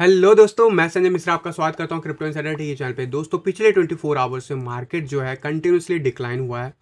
Hello दोस्तों मैं संजय मिश्रा आपका स्वागत करता हूँ क्रिप्टो इंसाइडर के चैनल पे दोस्तों पिछले 24 फोर आवर्स से मार्केट जो है कंटिन्यूसली डिक्लाइन हुआ है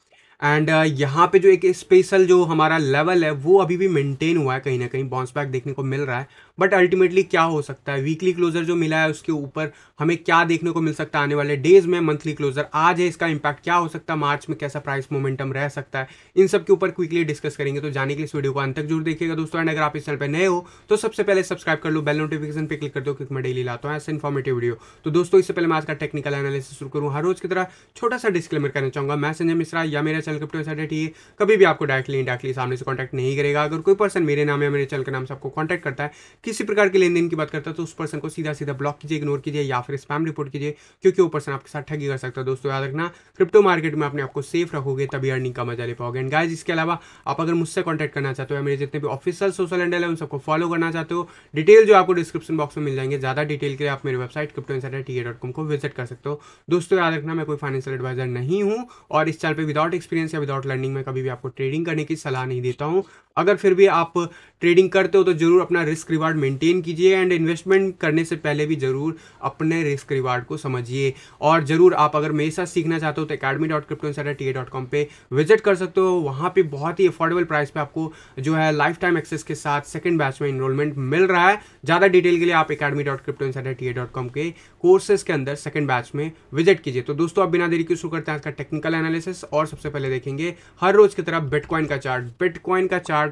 एंड uh, यहाँ पे जो एक स्पेशल जो हमारा लेवल है वो अभी भी मेंटेन हुआ है कहीं ना कहीं बाउंस बैक देखने को मिल रहा है बट अल्टीमेटली क्या हो सकता है वीकली क्लोजर जो मिला है उसके ऊपर हमें क्या देखने को मिल सकता है आने वाले डेज में मंथली क्लोजर आज है इसका इंपैक्ट क्या हो सकता है मार्च में कैसा प्राइस मोमेंटम रह सकता है इन सब के ऊपर क्विकली डिस्कस करेंगे तो जाने के लिए इस वीडियो को अंत तक जरूर देखिएगा दोस्तों एंड अगर आप इस चैनल पर नए हो तो सबसे पहले सब्सक्राइब कर लो बेल नोटिफिकेशन पर क्लिक कर दो क्योंकि मैं डेली लाता हूँ ऐसे इन्फॉर्मेटिव वीडियो तो दोस्तों इससे पहले मैं आज का टेक्निकल एनालिसिस शुरू करूँ हर रोज की तरह छोटा सा डिस्क्लेमर करना चाहूँगा मैं संजय मिश्रा या मेरा चैनल क्रिप्टो साइड है कभी भी आपको डायरेक्टली इंडायरेक्टली सामने से कॉन्टैक्ट नहीं करेगा अगर कोई पर्सन मेरे नाम या मेरे चैनल के नाम से आपको कॉन्टैक्ट करता है किसी प्रकार के लेन देन की बात करता है तो उस पर्सन को सीधा सीधा ब्लॉक कीजिए इग्नोर कीजिए या फिर स्पैम रिपोर्ट कीजिए क्योंकि वो पर्सन आपके साथ ठगी कर सकता है दोस्तों याद रखना क्रिप्टो मार्केट में अपने आपको सेफ रखोगे तभी अर्निंग का मजा ले पाओगे एंड गाइज इसके अलावा आप अगर मुझसे कॉन्टैक्ट करना चाहते हो मेरे जितने भी ऑफिसियल सोशल हैंडल है उन सबको फॉलो करना चाहते हो डिटेल जो आपको डिस्क्रिप्शन बॉक्स में मिल जाएंगे ज़्यादा डिटेल के लिए आप मेरी वेबसाइट क्रिप्टो डॉट कॉम को विजिट कर सकते हो दोस्तों याद रखना मैं कोई फाइनेंशियल एडवाइजर नहीं हूँ और इस चैनल पर विदाउट एक्सपीरियंस या विदाउट लर्निंग में कभी भी आपको ट्रेडिंग करने की सलाह नहीं देता हूँ अगर फिर भी आप ट्रेडिंग करते हो तो ज़रूर अपना रिस्क रिवार्ड मेंटेन कीजिए एंड इन्वेस्टमेंट करने से पहले भी ज़रूर अपने रिस्क रिवार्ड को समझिए और ज़रूर आप अगर मेरे साथ सीखना चाहते हो तो academy dot crypto T A dot com पर विजिट कर सकते हो वहाँ पर बहुत ही अफोर्डेबल प्राइस पर आपको जो है लाइफ टाइम एक्सेस के साथ सेकेंड बैच में इनरोलमेंट मिल रहा है ज़्यादा डिटेल के लिए आप academy dot crypto T A dot com के कोर्सेज के अंदर सेकेंड बैच में विजिट कीजिए तो दोस्तों आप बिना देरी के शुरू करते हैं आज का टेक्निकल एनालिसिस और सबसे पहले देखेंगे हर रोज की तरह बिटकॉइन का चार्ट बिटकॉइन का चार्ट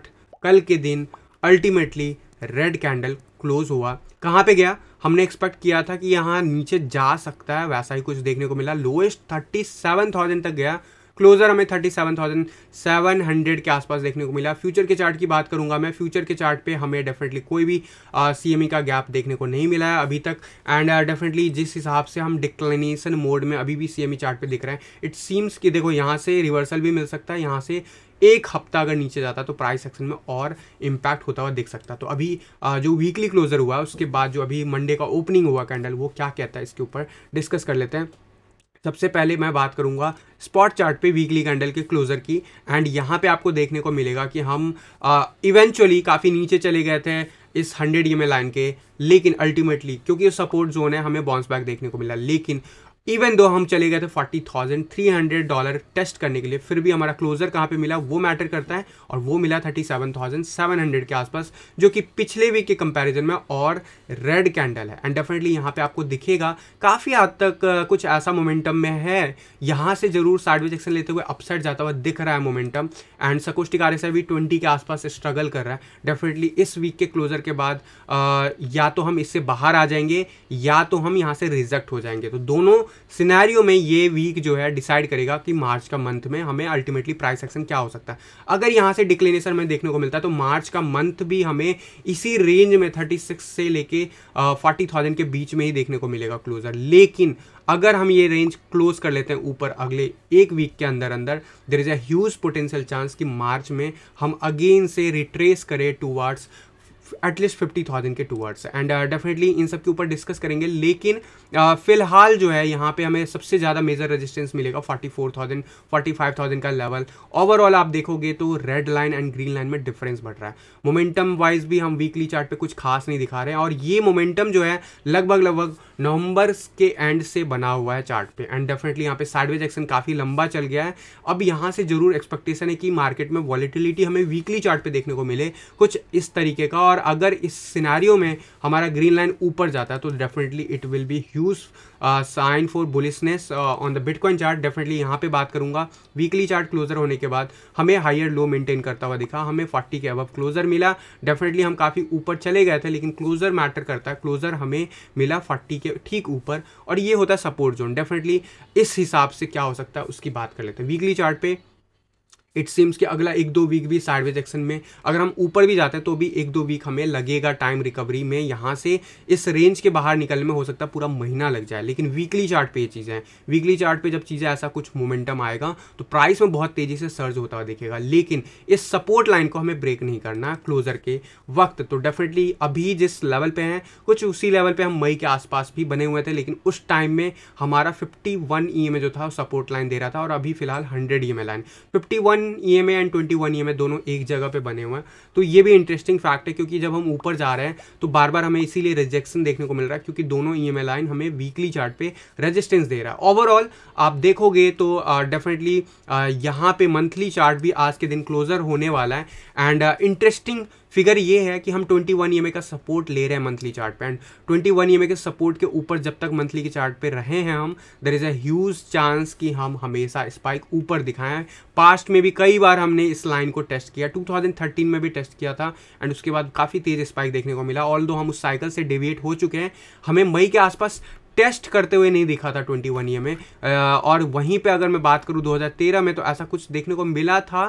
कल के दिन अल्टीमेटली रेड कैंडल क्लोज हुआ कहाँ पे गया हमने एक्सपेक्ट किया था कि यहाँ नीचे जा सकता है वैसा ही कुछ देखने को मिला लोएस्ट थर्टी सेवन थाउजेंड तक गया क्लोजर हमें thirty seven thousand seven hundred के आसपास देखने को मिला फ्यूचर के चार्ट की बात करूंगा मैं फ्यूचर के चार्ट पे हमें डेफिनेटली कोई भी सी uh, e का गैप देखने को नहीं मिला है अभी तक एंड डेफिनेटली uh, जिस हिसाब से हम डिक्लेनेशन मोड में अभी भी सी चार्ट e पे दिख रहे हैं इट सीम्स कि देखो यहाँ से रिवर्सल भी मिल सकता है यहाँ से एक हफ्ता अगर नीचे जाता तो प्राइस एक्शन में और इम्पैक्ट होता हुआ देख सकता तो अभी जो वीकली क्लोजर हुआ उसके बाद जो अभी मंडे का ओपनिंग हुआ कैंडल वो क्या कहता है इसके ऊपर डिस्कस कर लेते हैं सबसे पहले मैं बात करूंगा स्पॉट चार्ट पे वीकली कैंडल के क्लोज़र की एंड यहाँ पे आपको देखने को मिलेगा कि हम इवेंचुअली काफ़ी नीचे चले गए थे इस हंड्रेड ई लाइन के लेकिन अल्टीमेटली क्योंकि ये सपोर्ट जोन है हमें बाउंस बैक देखने को मिला लेकिन इवन दो हम चले गए थे forty thousand three hundred dollar test करने के लिए फिर भी हमारा क्लोजर कहाँ पे मिला वो मैटर करता है और वो मिला thirty seven thousand seven hundred के आसपास जो कि पिछले वीक के कंपैरिजन में और रेड कैंडल है एंड डेफिनेटली यहाँ पे आपको दिखेगा काफ़ी हद तक कुछ ऐसा मोमेंटम में है यहाँ से जरूर साइड एक्शन लेते हुए अपसेट जाता हुआ दिख रहा है momentum and stochastic R S भी ट्वेंटी के आसपास स्ट्रगल कर रहा है डेफिनेटली इस वीक के क्लोजर के बाद या तो हम इससे बाहर आ जाएंगे या तो हम यहाँ से रिजेक्ट हो जाएंगे तो दोनों सिनेरियो में ये वीक जो है डिसाइड करेगा कि मार्च का मंथ में हमें अल्टीमेटली प्राइस एक्शन क्या हो सकता है अगर यहाँ से डिक्लेनेशन में देखने को मिलता है तो मार्च का मंथ भी हमें इसी रेंज में थर्टी सिक्स से लेके फोर्टी थाउजेंड के बीच में ही देखने को मिलेगा क्लोजर लेकिन अगर हम ये रेंज क्लोज कर लेते हैं ऊपर अगले एक वीक के अंदर अंदर there is a huge potential chance कि मार्च में हम अगेन से रिट्रेस करें टूवर्ड्स एटलीस्ट फिफ्टी थाउजेंड के टूवर्ड्स एंड डेफिनेटली इन सब के ऊपर डिस्कस करेंगे लेकिन uh, फिलहाल जो है यहाँ पे हमें सबसे ज़्यादा मेजर रेजिस्टेंस मिलेगा forty four thousand forty five thousand का लेवल ओवरऑल आप देखोगे तो red line and green line में डिफरेंस बढ़ रहा है मोमेंटम वाइज भी हम वीकली चार्ट पे कुछ खास नहीं दिखा रहे हैं और ये मोमेंटम जो है लगभग लगभग नवंबर के एंड से बना हुआ है चार्ट पे एंड डेफिनेटली यहाँ पे साइडवेज एक्शन काफ़ी लंबा चल गया है अब यहाँ से जरूर एक्सपेक्टेशन है कि मार्केट में वॉलिटिलिटी हमें वीकली चार्ट पे देखने को मिले कुछ इस तरीके का और अगर इस सिनारियों में हमारा ग्रीन लाइन ऊपर जाता है तो definitely it will be huge sign for bullishness on the Bitcoin chart definitely यहाँ पे बात करूँगा वीकली चार्ट क्लोजर होने के बाद हमें हायर लो मेंटेन करता हुआ दिखा हमें फोर्टी के अब क्लोजर मिला डेफिनेटली हम काफ़ी ऊपर चले गए थे लेकिन क्लोजर मैटर करता है क्लोजर हमें मिला फोर्टी के ठीक ऊपर और ये होता है सपोर्ट जोन डेफिनेटली इस हिसाब से क्या हो सकता है उसकी बात कर लेते हैं वीकली चार्ट पे इट सीम्स कि अगला एक दो वीक भी साइडवेज एक्शन में अगर हम ऊपर भी जाते हैं तो भी एक दो वीक हमें लगेगा टाइम रिकवरी में यहाँ से इस रेंज के बाहर निकलने में हो सकता है पूरा महीना लग जाए लेकिन वीकली चार्ट पे ये चीज़ें हैं वीकली चार्ट पे जब चीज़ें ऐसा कुछ मोमेंटम आएगा तो प्राइस में बहुत तेज़ी से सर्ज होता हुआ दिखेगा लेकिन इस सपोर्ट लाइन को हमें ब्रेक नहीं करना क्लोजर के वक्त तो डेफिनेटली अभी जिस लेवल पर हैं कुछ उसी लेवल पर हम मई के आसपास भी बने हुए थे लेकिन उस टाइम में हमारा फिफ्टी वन e जो था सपोर्ट लाइन दे रहा था और अभी फिलहाल hundred E line fifty seven E M and twenty one E M A दोनों एक जगह पे बने हुए हैं तो ये भी इंटरेस्टिंग फैक्ट है क्योंकि जब हम ऊपर जा रहे हैं तो बार बार हमें इसीलिए रिजेक्शन देखने को मिल रहा है क्योंकि दोनों ई एम ए लाइन हमें वीकली चार्ट पे रेजिस्टेंस दे रहा है ओवरऑल आप देखोगे तो डेफिनेटली uh, uh, यहाँ पे मंथली चार्ट भी आज के दिन क्लोजर होने वाला है एंड इंटरेस्टिंग uh, फिगर ये है कि हम 21 वन e का सपोर्ट ले रहे हैं मंथली चार्ट पे एंड 21 वन के सपोर्ट के ऊपर जब तक मंथली के चार्ट पे रहे हैं हम there is a huge chance कि हम हमेशा स्पाइक ऊपर दिखाएं पास्ट में भी कई बार हमने इस लाइन को टेस्ट किया 2013 में भी टेस्ट किया था एंड उसके बाद काफ़ी तेज़ स्पाइक देखने को मिला ऑल हम उस साइकिल से डेविएट हो चुके हैं हमें मई के आसपास टेस्ट करते हुए नहीं दिखा था ट्वेंटी वन ईयर में और वहीं पे अगर मैं बात करूँ 2013 में तो ऐसा कुछ देखने को मिला था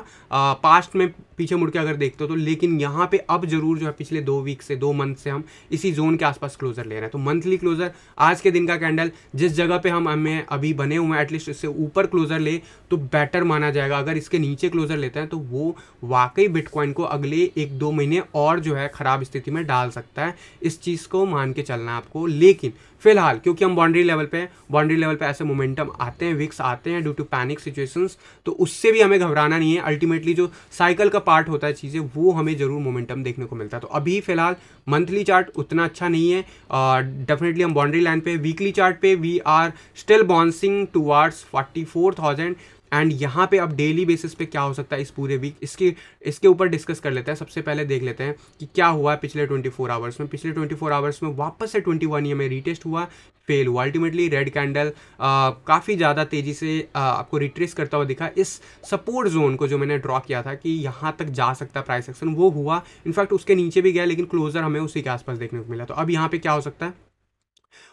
पास्ट में पीछे मुड़ के अगर देखते हो तो लेकिन यहाँ पे अब जरूर जो है पिछले दो वीक से दो मंथ से हम इसी जोन के आसपास क्लोजर ले रहे हैं तो मंथली क्लोजर आज के दिन का कैंडल जिस जगह पे हम हमें अभी बने हुए हैं एटलीस्ट इससे ऊपर क्लोजर ले तो बेटर माना जाएगा अगर इसके नीचे क्लोजर लेते हैं तो वो वाकई बिटकॉइन को अगले एक दो महीने और जो है ख़राब स्थिति में डाल सकता है इस चीज़ को मान के चलना आपको लेकिन फिलहाल क्योंकि हम बाउंड्री लेवल पे बाउंड्री लेवल पे ऐसे मोमेंटम आते हैं विक्स आते हैं ड्यू टू पैनिक सिचुएशंस तो उससे भी हमें घबराना नहीं है अल्टीमेटली जो साइकिल का पार्ट होता है चीज़ें वो हमें ज़रूर मोमेंटम देखने को मिलता है तो अभी फिलहाल मंथली चार्ट उतना अच्छा नहीं है डेफिनेटली uh, हम बाउंड्री लाइन पे वीकली चार्ट पे we are still bouncing towards forty four thousand and यहाँ पे अब डेली बेसिस पे क्या हो सकता है इस पूरे वीक इसके इसके ऊपर डिस्कस कर लेते हैं सबसे पहले देख लेते हैं कि क्या हुआ है पिछले 24 आवर्स में पिछले 24 आवर्स में वापस से 21 ये में रिटेस्ट हुआ फेल हुआ अल्टीमेटली रेड कैंडल काफ़ी ज़्यादा तेज़ी से आ, आपको रिट्रेस करता हुआ दिखा इस सपोर्ट जोन को जो मैंने ड्रॉ किया था कि यहाँ तक जा सकता है प्राइस एक्शन वो हुआ इनफैक्ट उसके नीचे भी गया लेकिन क्लोजर हमें उसी के आसपास देखने को मिला तो अब यहाँ पर क्या हो सकता है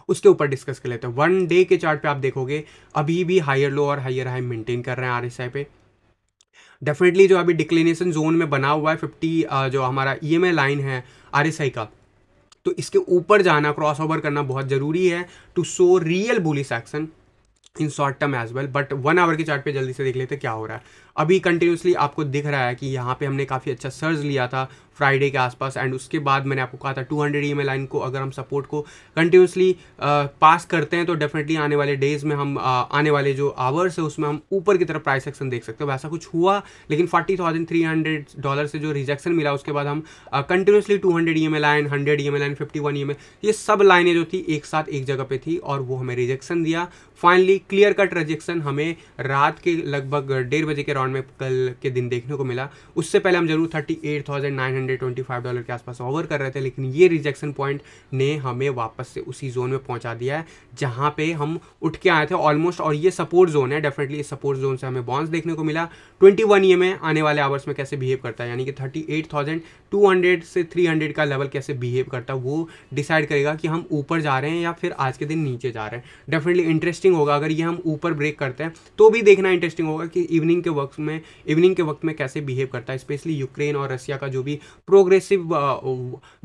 उसके ऊपर डिस्कस कर लेते हैं वन डे के चार्ट पे आप देखोगे अभी भी हायर लो और हायर हाई मेंटेन कर रहे हैं आर पे डेफिनेटली जो अभी डिक्लिनेशन जोन में बना हुआ है फिफ्टी जो हमारा ई e लाइन है आर का तो इसके ऊपर जाना क्रॉस ओवर करना बहुत ज़रूरी है to show real bullish action in short term as well but one hour के चार्ट पे जल्दी से देख लेते क्या हो रहा है अभी कंटिन्यूसली आपको दिख रहा है कि यहाँ पे हमने काफ़ी अच्छा सर्ज लिया था फ्राइडे के आसपास एंड उसके बाद मैंने आपको कहा था 200 हंड्रेड ई लाइन को अगर हम सपोर्ट को कंटिन्यूसली पास करते हैं तो डेफिनेटली आने वाले डेज में हम आ, आने वाले जो आवर्स है उसमें हम ऊपर की तरफ प्राइस एक्शन देख सकते हैं वैसा कुछ हुआ लेकिन forty thousand three hundred dollar से जो रिजेक्शन मिला उसके बाद हम continuously two hundred E line hundred E line fifty one E ये सब लाइनें जो थी एक साथ एक जगह पर थी और वो हमें रिजेक्शन दिया फाइनली क्लियर कट रिजेक्शन हमें रात के लगभग डेढ़ बजे के अराउंड में कल के दिन देखने को मिला उससे पहले हम जरूर thirty eight thousand nine hundred twenty five dollar के आसपास ओवर कर रहे थे लेकिन ये रिजेक्शन पॉइंट ने हमें वापस से उसी जोन में पहुंचा दिया है जहां पे हम उठ के आए थे ऑलमोस्ट और ये सपोर्ट जोन है डेफिनेटली इस सपोर्ट जोन से हमें बॉन्स देखने को मिला ट्वेंटी वन ये में आने वाले आवर्स में कैसे बिहेव करता है यानी कि thirty eight thousand two hundred से थ्री हंड्रेड का लेवल कैसे बिहेव करता है वो डिसाइड करेगा कि हम ऊपर जा रहे हैं या फिर आज के दिन नीचे जा रहे हैं डेफिनेटली इंटरेस्टिंग होगा अगर ये हम ऊपर ब्रेक करते हैं तो भी देखना इंटरेस्टिंग होगा कि इवनिंग के वक्त वक्त में इवनिंग के वक्त में कैसे बिहेव करता है स्पेशली यूक्रेन और रशिया का जो भी प्रोग्रेसिव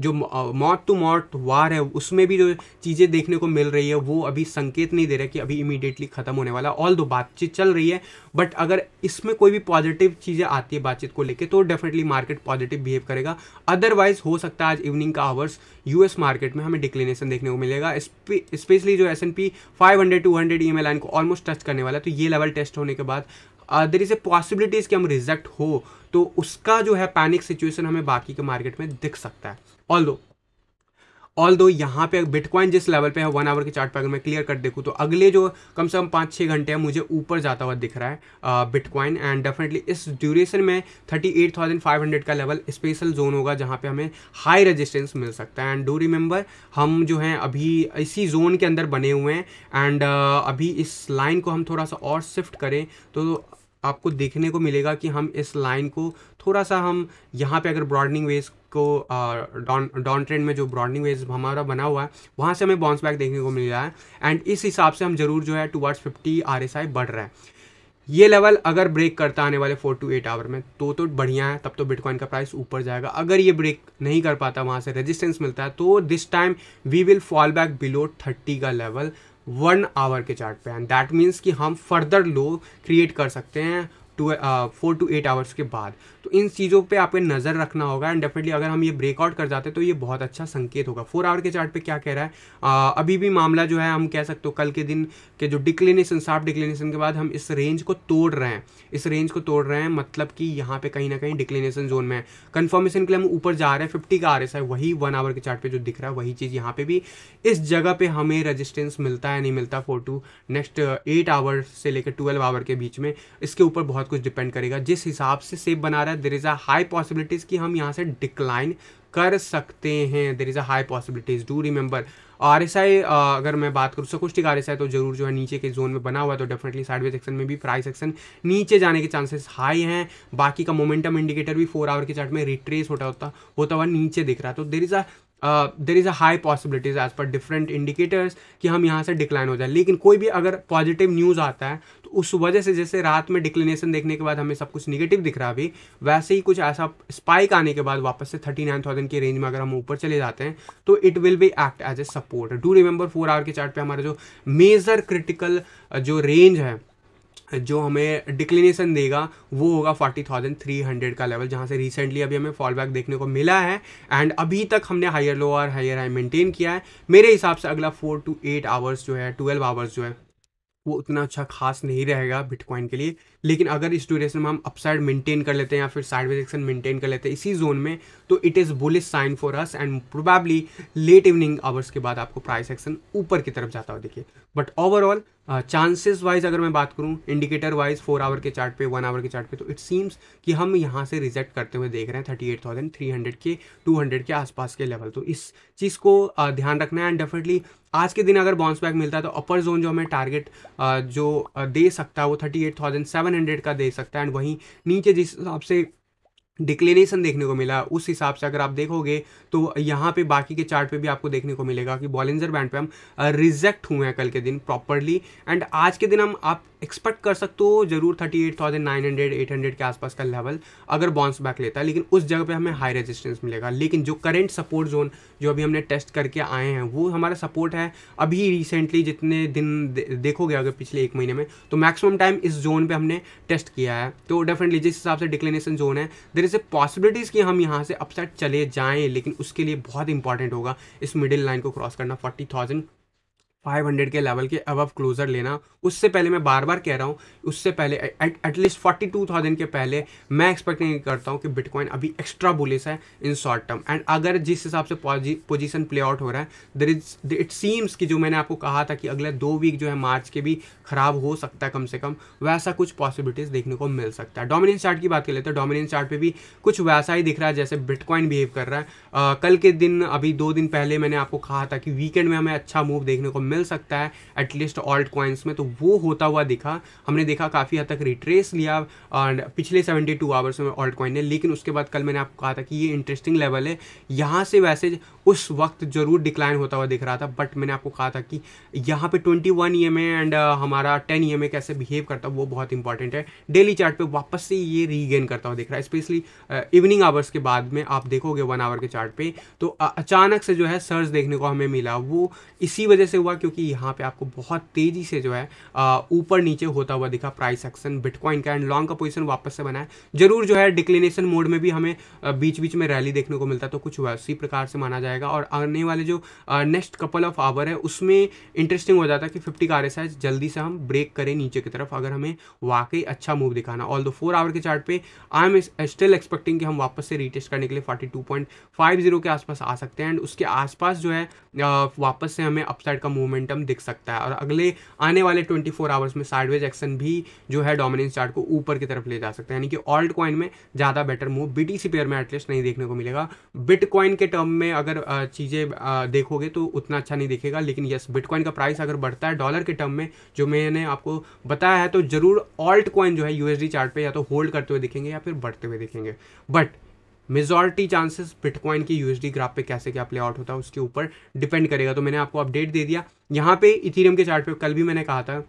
जो मौत टू मौत वार है उसमें भी जो चीज़ें देखने को मिल रही है वो अभी संकेत नहीं दे रहा कि अभी इमीडिएटली ख़त्म होने वाला ऑल दो बातचीत चल रही है बट अगर इसमें कोई भी पॉजिटिव चीज़ें आती है बातचीत को लेकर तो डेफिनेटली मार्केट पॉजिटिव बिहेव करेगा अदरवाइज हो सकता है आज इवनिंग का आवर्स यूएस मार्केट में हमें डिक्लिनेशन देखने को मिलेगा स्पेशली जो S N P five hundred two hundred E M line को ऑलमोस्ट टच करने वाला है तो ये लेवल टेस्ट होने के बाद देर इज़ ए पॉसिबिलिटीज़ कि हम रिजेक्ट हो तो उसका जो है पैनिक सिचुएशन हमें बाकी के मार्केट में दिख सकता है ऑल दो ऑल दो यहाँ पे बिटकॉइन जिस लेवल पे है वन आवर के चार्ट पे अगर मैं क्लियर कर देखूँ तो अगले जो कम से कम पाँच छः घंटे हैं मुझे ऊपर जाता हुआ दिख रहा है बिटकॉइन एंड डेफिनेटली इस ड्यूरेशन में thirty eight thousand five hundred का लेवल स्पेशल जोन होगा जहाँ पे हमें हाई रेजिस्टेंस मिल सकता है एंड डू रिमेंबर हम जो हैं अभी इसी जोन के अंदर बने हुए हैं एंड uh, अभी इस लाइन को हम थोड़ा सा और शिफ्ट करें तो आपको देखने को मिलेगा कि हम इस लाइन को थोड़ा सा हम यहाँ पे अगर ब्रॉडनिंग वेज को डॉन डॉन ट्रेंड में जो ब्रॉडनिंग वेज हमारा बना हुआ है वहाँ से हमें बाउंस बैक देखने को मिल रहा है एंड इस हिसाब से हम जरूर जो है टूवर्ड्स फिफ्टी आर बढ़ रहा है ये लेवल अगर ब्रेक करता आने वाले फोर टू एट आवर में तो तो बढ़िया है तब तो बिटकॉइन का प्राइस ऊपर जाएगा अगर ये ब्रेक नहीं कर पाता वहाँ से रेजिस्टेंस मिलता है तो this time we will fall back below thirty का लेवल वन आवर के चार्ट पे एंड दैट मीन्स कि हम फर्दर लो क्रिएट कर सकते हैं two four to eight hours के बाद तो इन चीज़ों पे आपको नज़र रखना होगा एंड डेफिनेटली अगर हम ये ब्रेकआउट कर जाते हैं तो ये बहुत अच्छा संकेत होगा फोर आवर के चार्ट पे क्या कह रहा है आ, अभी भी मामला जो है हम कह सकते हो कल के दिन के जो डिक्लिनेशन साफ डिक्लिनेशन के बाद हम इस रेंज को तोड़ रहे हैं इस रेंज को तोड़ रहे हैं मतलब कि यहाँ पर कहीं ना कहीं डिक्लिनेशन जोन में है कन्फर्मेशन के लिए हम ऊपर जा रहे हैं फिफ्टी का आर एस है वही वन आवर के चार्ट पे जो दिख रहा है वही चीज़ यहाँ पर भी इस जगह पर हमें रजिस्टेंस मिलता है नहीं मिलता four to next eight hour से लेकर ट्वेल्व आवर के बीच में इसके ऊपर बहुत कुछ डिपेंड करेगा जिस हिसाब से सेफ बना रहा है है there is a high possibilities कि हम यहाँ से डिक्लाइन कर सकते हैं there is a high possibilities do remember R S I अगर मैं बात करूँ सकुष्टिक आर एस आई तो जरूर जो है नीचे के जोन में बना हुआ है तो डेफिनेटली साइडवे सेक्शन में भी प्राइस सेक्शन नीचे जाने के चांसेस हाई हैं बाकी का मोमेंटम इंडिकेटर भी फोर आवर के चार्ट में रिट्रेस होता होता होता हुआ नीचे दिख रहा है तो there is a there is a high possibilities as per different indicators कि हम यहाँ से डिक्लाइन हो जाए लेकिन कोई भी अगर पॉजिटिव न्यूज़ आता है तो उस वजह से जैसे रात में डिक्लिनेशन देखने के बाद हमें सब कुछ निगेटिव दिख रहा अभी वैसे ही कुछ ऐसा स्पाइक आने के बाद वापस से थर्टी नाइन थाउजेंड की रेंज में अगर हम ऊपर चले जाते हैं तो it will be act as a support do remember four hour के चार्ट हमारे हमारा जो मेजर क्रिटिकल uh, जो रेंज है जो हमें डिक्लिनेशन देगा वो होगा फोर्टी थाउजेंड थ्री हंड्रेड का लेवल जहाँ से रिसेंटली अभी हमें फॉल बैक देखने को मिला है एंड अभी तक हमने हायर लो और हायर हाई मेंटेन किया है मेरे हिसाब से अगला फोर टू एट आवर्स जो है ट्वेल्व आवर्स जो है वो उतना अच्छा खास नहीं रहेगा बिटकॉइन के लिए लेकिन अगर इस ड्यूरेशन में हम अपसाइड मेंटेन कर लेते हैं या फिर साइड डायरेक्शन मेंटेन कर लेते हैं इसी जोन में तो it is bullish sign for us and probably late evening hours के बाद आपको प्राइस एक्शन ऊपर की तरफ जाता हो देखिए but overall chances uh, wise अगर मैं बात करूँ इंडिकेटर वाइज फोर आवर के चार्ट पे वन आवर के चार्ट पे तो इट सीम्स कि हम यहाँ से रिजेक्ट करते हुए देख रहे हैं thirty eight thousand three hundred के टू हंड्रेड के आसपास के लेवल तो इस चीज़ को uh, ध्यान रखना है एंड डेफिनेटली आज के दिन अगर बाउंस बैक मिलता है तो अपर जोन जो हमें टारगेट uh, जो दे सकता है वो thirty eight thousand seven hundred का दे सकता है एंड वहीं नीचे जिस हिसाब से डिक्लेनेशन देखने को मिला उस हिसाब से अगर आप देखोगे तो यहाँ पे बाकी के चार्ट पे भी आपको देखने को मिलेगा कि बॉलेंजर बैंड पे हम रिजेक्ट हुए हैं कल के दिन प्रॉपरली एंड आज के दिन हम आप एक्सपेक्ट कर सकते हो जरूर thirty eight thousand nine hundred eight hundred के आसपास का लेवल अगर बाउंस बैक लेता है लेकिन उस जगह पे हमें हाई रेजिस्टेंस मिलेगा लेकिन जो करेंट सपोर्ट जोन जो अभी हमने टेस्ट करके आए हैं वो हमारा सपोर्ट है अभी रिसेंटली जितने दिन दे, देखोगे अगर पिछले एक महीने में तो मैक्सिमम टाइम इस जोन पर हमने टेस्ट किया है तो डेफिनेटली जिस हिसाब से डिक्लेनेशन जोन है देर देर इज़ ए पॉसिबिलिटीज़ कि हम यहाँ से अपसेट चले जाएं लेकिन उसके लिए बहुत इंपॉर्टेंट होगा इस मिडिल लाइन को क्रॉस करना फोर्टी थाउजेंड 500 के लेवल के अब क्लोज़र लेना उससे पहले मैं बार बार कह रहा हूँ उससे पहले एटलीस्ट फोर्टी टू थाउजेंड के पहले मैं एक्सपेक्ट नहीं करता हूँ कि बिटकॉइन अभी एक्स्ट्रा बुलिस है इन शॉर्ट टर्म एंड अगर जिस हिसाब से पोजीशन प्ले आउट हो रहा है देर इज इट सीम्स कि जो मैंने आपको कहा था कि अगले दो वीक जो है मार्च के भी ख़राब हो सकता है कम से कम वैसा कुछ पॉसिबिलिटीज़ देखने को मिल सकता है डोमिनेंस चार्ट की बात कर लेते हैं डोमिनेंस चार्ट पर भी कुछ वैसा ही दिख रहा है जैसे बिटकॉइन बिहेव कर रहा है कल के दिन अभी दो दिन पहले मैंने आपको कहा था कि वीकेंड में हमें अच्छा मूव देखने को मिल मिल सकता है एटलीस्ट ऑल्ट कॉइन्स में तो वो होता हुआ दिखा हमने देखा काफ़ी हद तक रिट्रेस लिया और पिछले 72 आवर्स में ऑल्ट कॉइन ने लेकिन उसके बाद कल मैंने आपको कहा था कि ये इंटरेस्टिंग लेवल है यहाँ से वैसे उस वक्त ज़रूर डिक्लाइन होता हुआ दिख रहा था बट मैंने आपको कहा था कि यहाँ पे 21 वन ई एम एंड हमारा 10 ई एम कैसे बिहेव करता है वो बहुत इंपॉर्टेंट है डेली चार्ट पे वापस से ये रीगेन करता हुआ दिख रहा है स्पेशली इवनिंग आवर्स के बाद में आप देखोगे वन आवर के चार्ट पे तो uh, अचानक से जो है सर्ज देखने को हमें मिला वो इसी वजह से हुआ क्योंकि यहाँ पे आपको बहुत तेज़ी से जो है uh, ऊपर नीचे होता हुआ दिखा प्राइस एक्शन बिटकॉइन का एंड लॉन्ग का पोजिशन वापस से बना है जरूर जो है डिक्लिनेशन मोड में भी हमें uh, बीच बीच में रैली देखने को मिलता तो कुछ वैसी प्रकार से माना जाए जाएगा और आने वाले जो नेक्स्ट कपल ऑफ आवर है उसमें इंटरेस्टिंग हो जाता है कि फिफ्टी का आर जल्दी से हम ब्रेक करें नीचे की तरफ अगर हमें वाकई अच्छा मूव दिखाना ऑल दो फोर आवर के चार्ट पे आई एम स्टिल एक्सपेक्टिंग कि हम वापस से रिटेस्ट करने के लिए forty two point five zero के आसपास आ सकते हैं एंड उसके आसपास जो है वापस से हमें अपसाइड का मोमेंटम दिख सकता है और अगले आने वाले ट्वेंटी फोर आवर्स में साइडवेज एक्शन भी जो है डोमिनेंस चार्ट को ऊपर की तरफ ले जा सकते हैं यानी कि ऑल्ट कॉइन में ज़्यादा बेटर मूव बीटीसी पेयर में एटलीस्ट नहीं देखने को मिलेगा बिटकॉइन के टर्म में अगर चीज़ें देखोगे तो उतना अच्छा नहीं दिखेगा लेकिन यस बिटकॉइन का प्राइस अगर बढ़ता है डॉलर के टर्म में जो मैंने आपको बताया है तो ज़रूर ऑल्ट कॉइन जो है यू चार्ट पे या तो होल्ड करते हुए दिखेंगे या फिर बढ़ते हुए दिखेंगे बट मेजॉरिटी चांसेस बिटकॉइन की यूएसडी ग्राफ पे कैसे क्या प्ले आउट होता है उसके ऊपर डिपेंड करेगा तो मैंने आपको अपडेट दे दिया यहाँ पे इथीरियम के चार्ट पे कल भी मैंने कहा था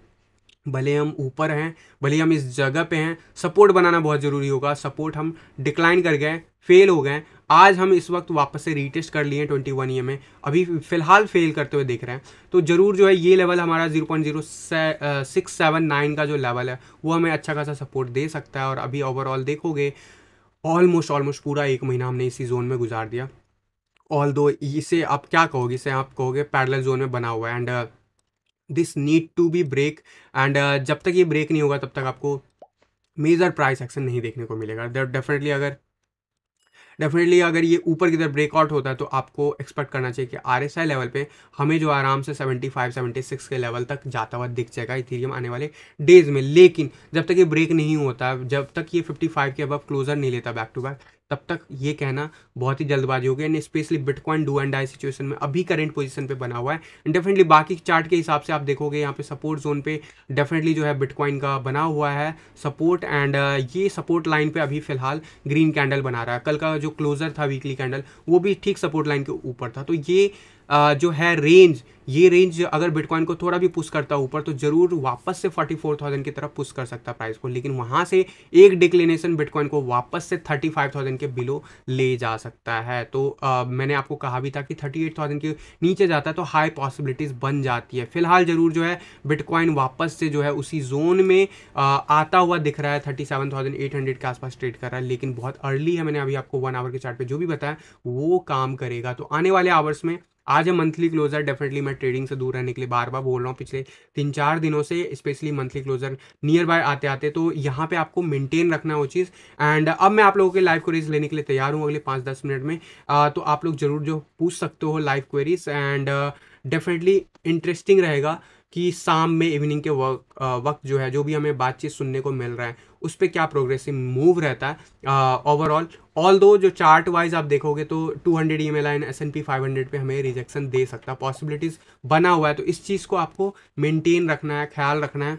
भले हम ऊपर हैं भले हम इस जगह पे हैं सपोर्ट बनाना बहुत ज़रूरी होगा सपोर्ट हम डिक्लाइन कर गए फेल हो गए आज हम इस वक्त वापस से रीटेस्ट कर लिए ट्वेंटी वन ई में अभी फिलहाल फेल करते हुए देख रहे हैं तो ज़रूर जो है ये लेवल हमारा zero point zero six seven nine का जो लेवल है वो हमें अच्छा खासा सपोर्ट दे सकता है और अभी ओवरऑल देखोगे ऑलमोस्ट ऑलमोस्ट पूरा एक महीना हमने इसी जोन में गुजार दिया ऑल दो इसे आप क्या कहोगे इसे आप कहोगे पैरल जोन में बना हुआ है and this need to be break and जब तक ये ब्रेक नहीं होगा तब तक आपको मेजर प्राइस एक्शन नहीं देखने को मिलेगा डेफिनेटली अगर डेफिनेटली अगर ये ऊपर की तरफ ब्रेकआउट होता है तो आपको एक्सपेक्ट करना चाहिए कि आर लेवल पे हमें जो आराम से 75 76 के लेवल तक जाता हुआ दिख जाएगा इथीरियम आने वाले डेज में लेकिन जब तक ये ब्रेक नहीं होता जब तक ये 55 के अब क्लोजर नहीं लेता बैक टू बैक तब तक ये कहना बहुत ही जल्दबाजी होगी and specially bitcoin do and die situation में अभी करंट पोजीशन पे बना हुआ है डेफिनेटली बाकी चार्ट के हिसाब से आप देखोगे यहाँ पे सपोर्ट जोन पे डेफिनेटली जो है बिटकॉइन का बना हुआ है सपोर्ट एंड uh, ये सपोर्ट लाइन पे अभी फिलहाल ग्रीन कैंडल बना रहा है कल का जो क्लोजर था वीकली कैंडल वो भी ठीक सपोर्ट लाइन के ऊपर था तो ये जो है रेंज ये रेंज अगर बिटकॉइन को थोड़ा भी पुश करता ऊपर तो ज़रूर वापस से 44,000 की तरफ पुश कर सकता है प्राइस को लेकिन वहाँ से एक डिक्लिनेशन बिटकॉइन को वापस से 35,000 के बिलो ले जा सकता है तो आ, मैंने आपको कहा भी था कि 38,000 के नीचे जाता है तो हाई पॉसिबिलिटीज़ बन जाती है फिलहाल ज़रूर जो है बिटकॉइन वापस से जो है उसी जोन में आ, आता हुआ दिख रहा है थर्टी के आसपास ट्रेड कर रहा है लेकिन बहुत अर्ली है मैंने अभी आपको वन आवर के चार्ट जो भी बताया वो काम करेगा तो आने वाले आवर्स में आज है मंथली क्लोजर डेफिनेटली मैं ट्रेडिंग से दूर रहने के लिए बार बार बोल रहा हूँ पिछले तीन चार दिनों से specially monthly closure nearby आते आते तो यहाँ पे आपको मेंटेन रखना है वो चीज़ एंड अब मैं आप लोगों के लाइव क्वेरीज लेने के लिए तैयार हूँ अगले पाँच दस मिनट में आ, तो आप लोग जरूर जो पूछ सकते हो live queries and definitely interesting रहेगा कि शाम में इवनिंग के आ, वक्त जो है जो भी हमें बातचीत सुनने को मिल रहा है उस पर क्या प्रोग्रेसिव मूव रहता है ओवरऑल ऑल दो जो चार्ट वाइज आप देखोगे तो 200 hundred E M L and S N P five hundred पर हमें रिजेक्शन दे सकता है पॉसिबिलिटीज़ बना हुआ है तो इस चीज़ को आपको मेनटेन रखना है ख्याल रखना है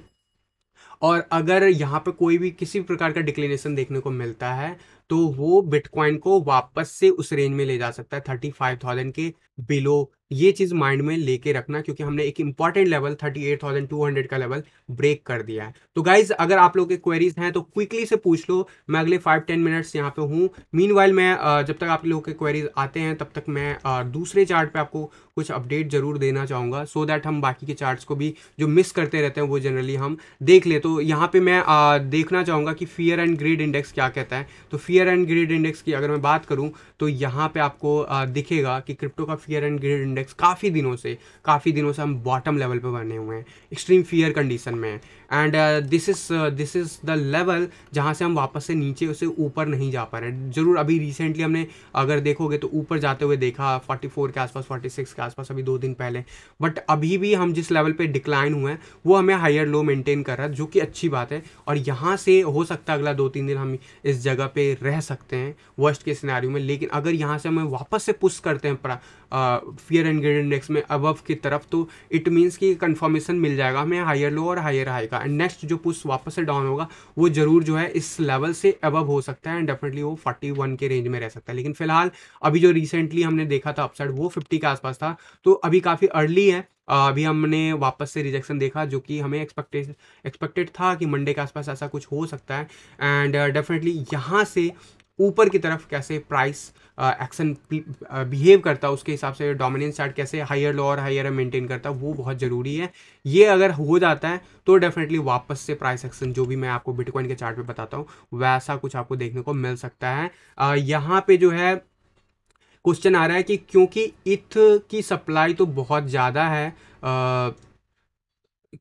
और अगर यहाँ पे कोई भी किसी भी प्रकार का डिक्लिनेशन देखने को मिलता है तो वो बिटकॉइन को वापस से उस रेंज में ले जा सकता है थर्टी फाइव थाउजेंड के बिलो ये चीज़ माइंड में लेके रखना क्योंकि हमने एक इंपॉर्टेंट लेवल 38,200 का लेवल ब्रेक कर दिया है तो गाइज अगर आप लोग के क्वेरीज हैं तो क्विकली से पूछ लो मैं अगले फाइव टेन मिनट्स यहाँ पे हूँ मीन मैं जब तक आप लोग के क्वेरीज आते हैं तब तक मैं दूसरे चार्ट पे आपको कुछ अपडेट जरूर देना चाहूँगा सो so दैट हम बाकी के चार्ट को भी जो मिस करते रहते हैं वो जनरली हम देख ले तो यहाँ पर मैं देखना चाहूँगा कि फियर एंड ग्रेड इंडेक्स क्या कहता है तो फियर एंड ग्रेड इंडेक्स की अगर मैं बात करूँ तो यहाँ पर आपको दिखेगा कि क्रिप्टो का फियर एंड ग्रेड इंडेक्स काफ़ी दिनों से काफ़ी दिनों से हम बॉटम लेवल पर बने हुए हैं एक्सट्रीम फियर कंडीशन में and this is this is the level जहाँ से हम वापस से नीचे उसे ऊपर नहीं जा पा रहे ज़रूर अभी रिसेंटली हमने अगर देखोगे तो ऊपर जाते हुए देखा 44 के आसपास 46 के आसपास अभी दो दिन पहले बट अभी भी हम जिस लेवल पे डिक्लाइन हुए हैं वो हमें हायर लो मेंटेन कर रहा है जो कि अच्छी बात है और यहाँ से हो सकता है अगला दो तीन दिन हम इस जगह पे रह सकते हैं वर्स्ट के सिनारी में लेकिन अगर यहाँ से हमें वापस से पुश करते हैं फियर एंड ग्रेड इंडेक्स में अबव की तरफ तो इट मीन्स कि कन्फर्मेशन मिल जाएगा हमें हायर लो और हायर हाई का जाएगा एंड नेक्स्ट जो पुश वापस से डाउन होगा वो जरूर जो है इस लेवल से अबव हो सकता है एंड डेफिनेटली वो फोर्टी वन के रेंज में रह सकता है लेकिन फिलहाल अभी जो रिसेंटली हमने देखा था अपसाइड वो फिफ्टी के आसपास था तो अभी काफ़ी अर्ली है अभी हमने वापस से रिजेक्शन देखा जो कि हमें एक्सपेक्टेड एक्सपेक्टेड था कि मंडे के आसपास ऐसा कुछ हो सकता है एंड डेफिनेटली यहाँ से ऊपर की तरफ कैसे प्राइस एक्शन बिहेव करता है उसके हिसाब से डोमिनेंस चार्ट कैसे हायर लो और हायर मेंटेन करता है वो बहुत ज़रूरी है ये अगर हो जाता है तो डेफिनेटली वापस से प्राइस एक्शन जो भी मैं आपको बिटकॉइन के चार्ट पे बताता हूँ वैसा कुछ आपको देखने को मिल सकता है यहाँ पे जो है क्वेश्चन आ रहा है कि क्योंकि इथ की सप्लाई तो बहुत ज़्यादा है आ,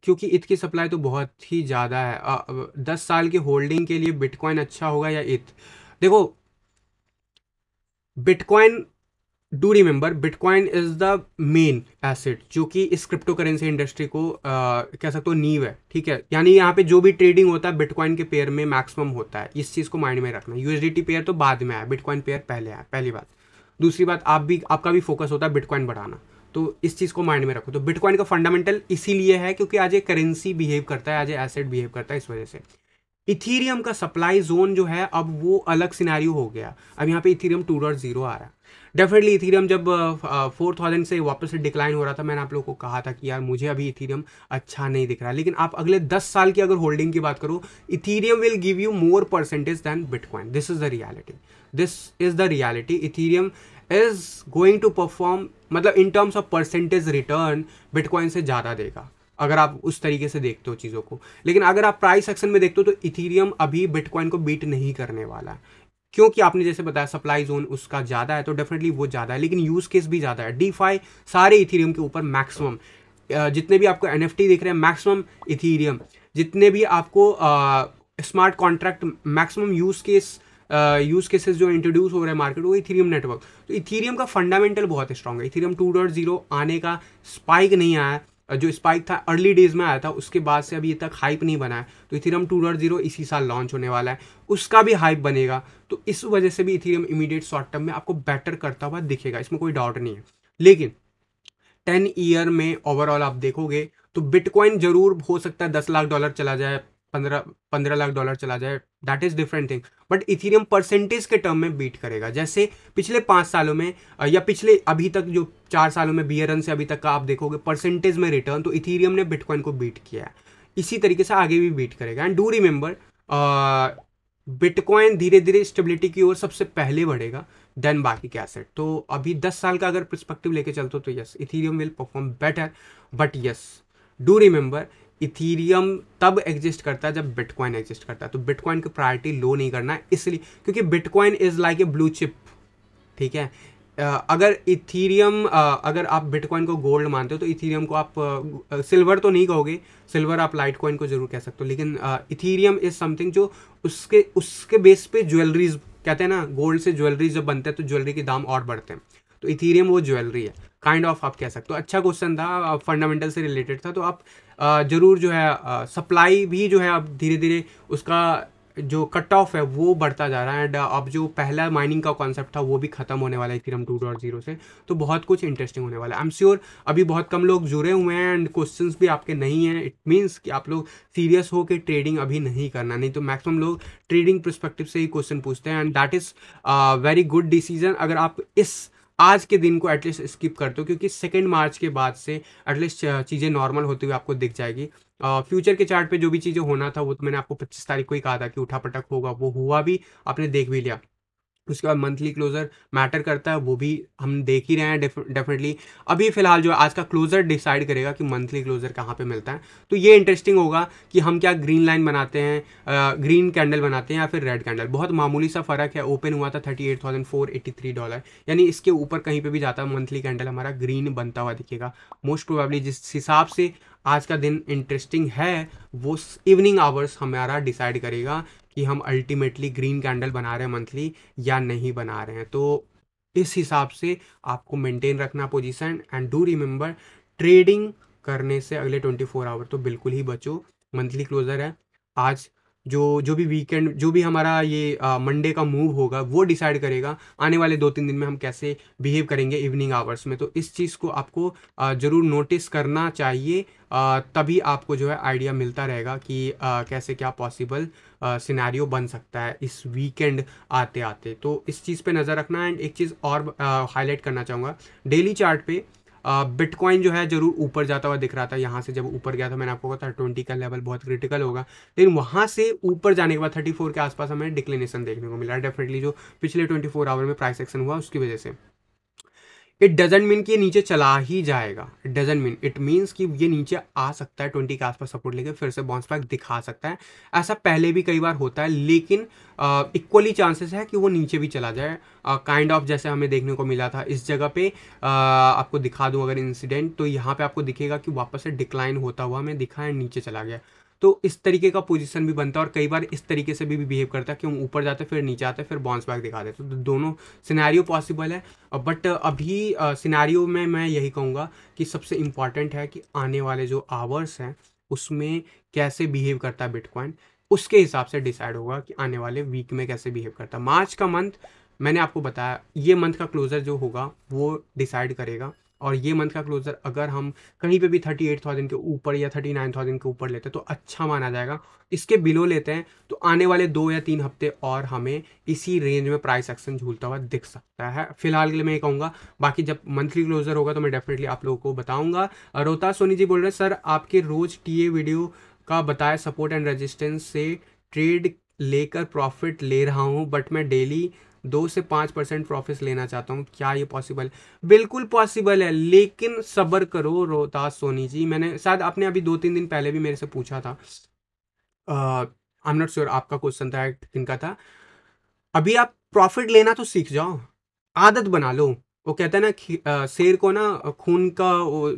क्योंकि इथ की सप्लाई तो बहुत ही ज़्यादा है आ, दस साल के होल्डिंग के लिए बिटकॉइन अच्छा होगा या इथ देखो bitcoin do remember bitcoin is the main asset जो कि इस क्रिप्टो करेंसी इंडस्ट्री को आ, कह सकते हो नीव है ठीक है यानी यहाँ पे जो भी ट्रेडिंग होता है बिटकॉइन के पेयर में मैक्सिमम होता है इस चीज़ को माइंड में रखना यूएसडीटी पेयर तो बाद में आया बिटकॉइन पेयर पहले आया पहली बात दूसरी बात आप भी आपका भी फोकस होता है बिटकॉइन बढ़ाना तो इस चीज़ को माइंड में रखो तो बिटकॉइन का फंडामेंटल इसीलिए है क्योंकि आज ये करेंसी बिहेव करता है आज ये एसेट बिहेव करता है इस वजह से इथीरियम का सप्लाई जोन जो है अब वो अलग सिनारी हो गया अब यहाँ पे इथीरियम टू डॉट जीरो आ रहा है डेफिनेटली इथीरियम जब फोर uh, थाउजेंड से वापस से डिक्लाइन हो रहा था मैंने आप लोगों को कहा था कि यार मुझे अभी इथीरियम अच्छा नहीं दिख रहा है लेकिन आप अगले दस साल की अगर होल्डिंग की बात करो Ethereum will give you more percentage than bitcoin this is the reality this is the reality Ethereum is going to perform मतलब in terms of percentage return bitcoin से ज़्यादा देगा अगर आप उस तरीके से देखते हो चीज़ों को लेकिन अगर आप प्राइस एक्शन में देखते हो तो इथीरियम अभी बिटकॉइन को बीट नहीं करने वाला है क्योंकि आपने जैसे बताया सप्लाई जोन उसका ज़्यादा है तो डेफिनेटली वो ज़्यादा है लेकिन यूज़ केस भी ज़्यादा है डी सारे इथीरियम के ऊपर मैक्सिमम जितने भी आपको एन देख रहे हैं मैक्सिमम इथीरियम जितने भी आपको smart contract maximum use case use cases जो इंट्रोड्यूस हो रहे हैं मार्केट वो इथीरियम नेटवर्क तो इथीरियम का फंडामेंटल बहुत स्ट्रॉग है इथीरियम टू डॉट जीरो आने का स्पाइक नहीं आया जो स्पाइक था अर्ली डेज में आया था उसके बाद से अभी तक हाइप नहीं बना है तो इथीरियम टू डॉट जीरो इसी साल लॉन्च होने वाला है उसका भी हाइप बनेगा तो इस वजह से भी इथीरियम इमीडिएट शॉर्ट टर्म में आपको बेटर करता हुआ दिखेगा इसमें कोई डाउट नहीं है लेकिन टेन ईयर में ओवरऑल आप देखोगे तो बिटकॉइन जरूर हो सकता है दस लाख डॉलर चला जाए पंद्रह पंद्रह लाख डॉलर चला जाए that is different thing but Ethereum percentage के टर्म में बीट करेगा जैसे पिछले पांच सालों में या पिछले अभी तक जो चार सालों में बियर से अभी तक का आप देखोगे परसेंटेज में रिटर्न तो इथीरियम ने बिटकॉइन को बीट किया है इसी तरीके से आगे भी बीट करेगा एंड डू रिमेंबर बिटकॉइन धीरे धीरे स्टेबिलिटी की ओर सबसे पहले बढ़ेगा देन बाकी के एसेट तो अभी दस साल का अगर प्रस्पेक्टिव लेके चलते हो तो yes Ethereum will perform better but yes do remember Ethereum तब एग्जिस्ट करता है जब बिटकॉइन एग्जिस्ट करता है तो बिटकॉइन की प्रायोरिटी लो नहीं करना है इसलिए क्योंकि bitcoin is like a blue chip ठीक है अगर इथीरियम अगर आप बिटकॉइन को गोल्ड मानते हो तो इथीरियम को आप सिल्वर तो नहीं कहोगे सिल्वर आप लाइट कॉइन को जरूर कह सकते हो लेकिन इथीरियम इज़ समथिंग जो उसके उसके बेस पे ज्वेलरीज कहते हैं ना गोल्ड से ज्वेलरीज जब बनते हैं तो ज्वेलरी के दाम और बढ़ते हैं तो इथीरियम वो ज्वेलरी है काइंड kind ऑफ of आप कह सकते हो अच्छा क्वेश्चन था फंडामेंटल से रिलेटेड था तो आप ज़रूर जो है सप्लाई भी जो है अब धीरे धीरे उसका जो कट ऑफ है वो बढ़ता जा रहा है एंड अब जो पहला माइनिंग का कॉन्सेप्ट था वो भी खत्म होने वाला है फिर हम टू डॉट जीरो से तो बहुत कुछ इंटरेस्टिंग होने वाला है आई एम श्योर अभी बहुत कम लोग जुड़े हुए हैं एंड क्वेश्चंस भी आपके नहीं हैं इट मीन्स कि आप लोग सीरियस हो कि ट्रेडिंग अभी नहीं करना नहीं तो मैक्सिमम लोग ट्रेडिंग परस्पेक्टिव से ही क्वेश्चन पूछते हैं and that is very good decision अगर आप इस आज के दिन को एटलीस्ट स्किप कर दो क्योंकि सेकेंड मार्च के बाद से एटलीस्ट चीज़ें नॉर्मल होती हुई आपको दिख जाएगी फ्यूचर के चार्ट पे जो भी चीज़ें होना था वो तो मैंने आपको 25 तारीख को ही कहा था कि उठा पटक होगा वो हुआ भी आपने देख भी लिया उसके बाद मंथली क्लोज़र मैटर करता है वो भी हम देख ही रहे हैं डेफिनेटली अभी फ़िलहाल जो आज का क्लोज़र डिसाइड करेगा कि मंथली क्लोज़र कहाँ पे मिलता है तो ये इंटरेस्टिंग होगा कि हम क्या ग्रीन लाइन बनाते हैं ग्रीन कैंडल बनाते हैं या फिर रेड कैंडल बहुत मामूली सा फ़र्क है ओपन हुआ था thirty eight thousand four eighty three dollar यानी इसके ऊपर कहीं पर भी जाता है मंथली कैंडल हमारा ग्रीन बनता हुआ दिखेगा मोस्ट प्रोबेबली जिस हिसाब से आज का दिन इंटरेस्टिंग है वो इवनिंग आवर्स हमारा डिसाइड करेगा कि हम अल्टीमेटली ग्रीन कैंडल बना रहे हैं मंथली या नहीं बना रहे हैं तो इस हिसाब से आपको मेंटेन रखना position and do remember trading करने से अगले 24 आवर तो बिल्कुल ही बचो मंथली क्लोजर है आज जो जो भी वीकेंड जो भी हमारा ये मंडे का मूव होगा वो डिसाइड करेगा आने वाले दो तीन दिन में हम कैसे बिहेव करेंगे इवनिंग आवर्स में तो इस चीज़ को आपको ज़रूर नोटिस करना चाहिए तभी आपको जो है आइडिया मिलता रहेगा कि कैसे क्या पॉसिबल सिनेरियो बन सकता है इस वीकेंड आते आते तो इस चीज़ पे नज़र रखना एंड एक चीज़ और हाईलाइट करना चाहूँगा डेली चार्ट पे बिटकॉइन जो है ज़रूर ऊपर जाता हुआ दिख रहा था यहाँ से जब ऊपर गया था मैंने आपको कहा था ट्वेंटी का लेवल बहुत क्रिटिकल होगा लेकिन वहाँ से ऊपर जाने के बाद थर्टी के आसपास हमें डिक्लिनेशन देखने को मिला डेफिनेटली जो पिछले ट्वेंटी आवर में प्राइस एक्शन हुआ उसकी वजह से इट डजेंट मीन कि ये नीचे चला ही जाएगा it doesn't mean it means कि ये नीचे आ सकता है ट्वेंटी के आसपास सपोर्ट लेके फिर से बाउंस बैक दिखा सकता है ऐसा पहले भी कई बार होता है लेकिन इक्वली uh, चांसेस है कि वो नीचे भी चला जाए kind uh, of kind of जैसे हमें देखने को मिला था इस जगह पे uh, आपको दिखा दूँ अगर इंसिडेंट तो यहाँ पे आपको दिखेगा कि वापस से डिक्लाइन होता हुआ हमें दिखा है नीचे चला गया तो इस तरीके का पोजीशन भी बनता है और कई बार इस तरीके से भी बिहेव करता है कि हम ऊपर जाते फिर नीचे आते फिर बाउंस बैक दिखा देते तो दोनों सिनेरियो पॉसिबल है बट अभी सिनेरियो में मैं यही कहूँगा कि सबसे इम्पॉर्टेंट है कि आने वाले जो आवर्स हैं उसमें कैसे बिहेव करता है बिटकॉइन उसके हिसाब से डिसाइड होगा कि आने वाले वीक में कैसे बिहेव करता है मार्च का मंथ मैंने आपको बताया ये मंथ का क्लोज़र जो होगा वो डिसाइड करेगा और ये मंथ का क्लोजर अगर हम कहीं पे भी थर्टी एट थाउजेंड के ऊपर या थर्टी नाइन थाउजेंड के ऊपर लेते हैं तो अच्छा माना जाएगा इसके बिलो लेते हैं तो आने वाले दो या तीन हफ्ते और हमें इसी रेंज में प्राइस एक्शन झूलता हुआ दिख सकता है फिलहाल के लिए मैं ये कहूँगा बाकी जब मंथली क्लोजर होगा तो मैं डेफिनेटली आप लोगों को बताऊँगा रोहता सोनी जी बोल रहे हैं सर आपके रोज़ टी वीडियो का बताया सपोर्ट एंड रजिस्टेंस से ट्रेड लेकर प्रॉफिट ले रहा हूँ बट मैं डेली दो से पाँच परसेंट प्रॉफिट लेना चाहता हूँ क्या ये पॉसिबल बिल्कुल पॉसिबल है लेकिन सब्र करो रोहतास सोनी जी मैंने शायद आपने अभी दो तीन दिन पहले भी मेरे से पूछा था आई एम नॉट श्योर आपका क्वेश्चन था इनका था अभी आप प्रॉफिट लेना तो सीख जाओ आदत बना लो वो कहते हैं ना शेर को ना खून का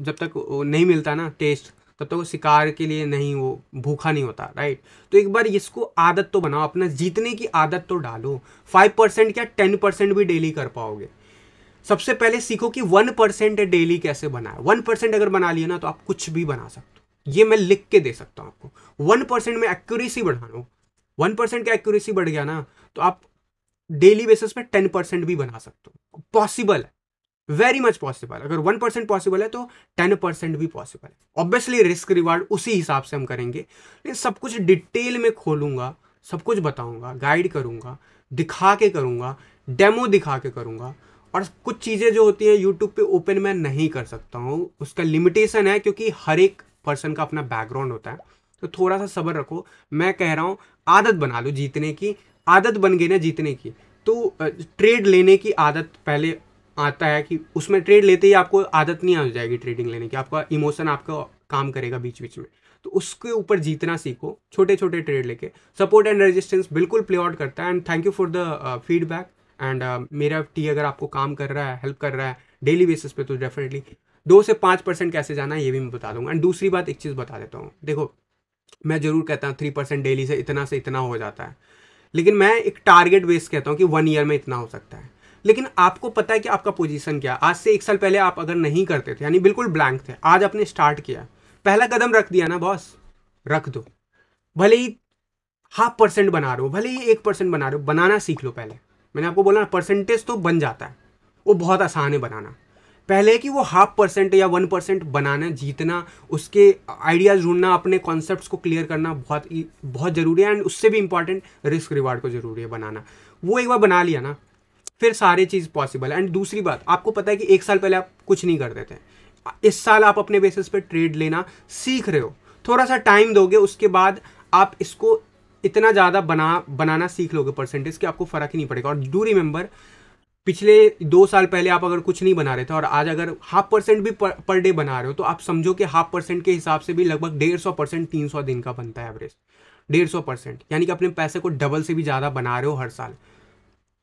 जब तक नहीं मिलता ना टेस्ट तब तक वो शिकार के लिए नहीं वो भूखा नहीं होता राइट तो एक बार इसको आदत तो बनाओ अपना जीतने की आदत तो डालो फाइव परसेंट क्या टेन परसेंट भी डेली कर पाओगे सबसे पहले सीखो कि वन परसेंट डेली कैसे बनाए वन परसेंट अगर बना लिया ना तो आप कुछ भी बना सकते हो ये मैं लिख के दे सकता हूँ आपको वन परसेंट में एक्यूरेसी बढ़ा लो वन परसेंट का एक्यूरेसी बढ़ गया ना तो आप डेली बेसिस पे टेन परसेंट भी बना सकते हो पॉसिबल है वेरी मच पॉसिबल अगर वन परसेंट पॉसिबल है तो टेन परसेंट भी पॉसिबल है ऑब्वियसली रिस्क रिवार्ड उसी हिसाब से हम करेंगे लेकिन सब कुछ डिटेल में खोलूँगा सब कुछ बताऊँगा गाइड करूँगा दिखा के करूँगा डेमो दिखा के करूँगा और कुछ चीज़ें जो होती हैं यूट्यूब पे ओपन मैं नहीं कर सकता हूँ उसका लिमिटेशन है क्योंकि हर एक पर्सन का अपना बैकग्राउंड होता है तो थोड़ा सा सब्र रखो मैं कह रहा हूँ आदत बना लो जीतने की आदत बन गई ना जीतने की तो ट्रेड लेने की आदत पहले आता है कि उसमें ट्रेड लेते ही आपको आदत नहीं आ जाएगी ट्रेडिंग लेने की आपका इमोशन आपका काम करेगा बीच बीच में तो उसके ऊपर जीतना सीखो छोटे छोटे ट्रेड लेके सपोर्ट एंड रेजिस्टेंस बिल्कुल प्ले आउट करता है and thank you for the feedback and मेरा टी अगर आपको काम कर रहा है हेल्प कर रहा है डेली बेसिस पे तो डेफिनेटली दो से पाँच परसेंट कैसे जाना है ये भी मैं बता दूंगा एंड दूसरी बात एक चीज़ बता देता हूँ देखो मैं जरूर कहता हूँ थ्री परसेंट डेली से इतना से इतना हो जाता है लेकिन मैं एक टारगेट बेस कहता हूँ कि वन ईयर में इतना हो सकता है लेकिन आपको पता है कि आपका पोजीशन क्या है आज से एक साल पहले आप अगर नहीं करते थे यानी बिल्कुल ब्लैंक थे आज आपने स्टार्ट किया पहला कदम रख दिया ना बॉस रख दो भले ही हाफ परसेंट बना रहे हो भले ही एक परसेंट बना रहे हो बनाना सीख लो पहले मैंने आपको बोला ना परसेंटेज तो बन जाता है वो बहुत आसान है बनाना पहले कि वो हाफ परसेंट या वन परसेंट बनाना जीतना उसके आइडियाज़ ढूंढना अपने कॉन्सेप्ट को क्लियर करना बहुत बहुत ज़रूरी है एंड उससे भी इंपॉर्टेंट रिस्क रिवार्ड को ज़रूरी है बनाना वो एक बार बना लिया ना फिर सारे चीज़ पॉसिबल है एंड दूसरी बात आपको पता है कि एक साल पहले आप कुछ नहीं करते थे इस साल आप अपने बेसिस पे ट्रेड लेना सीख रहे हो थोड़ा सा टाइम दोगे उसके बाद आप इसको इतना ज़्यादा बना बनाना सीख लोगे परसेंटेज कि आपको फ़र्क ही नहीं पड़ेगा और डू रिमेंबर पिछले दो साल पहले आप अगर कुछ नहीं बना रहे थे और आज अगर हाफ परसेंट भी पर, पर डे बना रहे हो तो आप समझो कि हाफ परसेंट के हिसाब से भी लगभग डेढ़ सौ परसेंट तीन सौ दिन का बनता है एवरेज डेढ़ सौ परसेंट यानी कि अपने पैसे को डबल से भी ज़्यादा बना रहे हो हर साल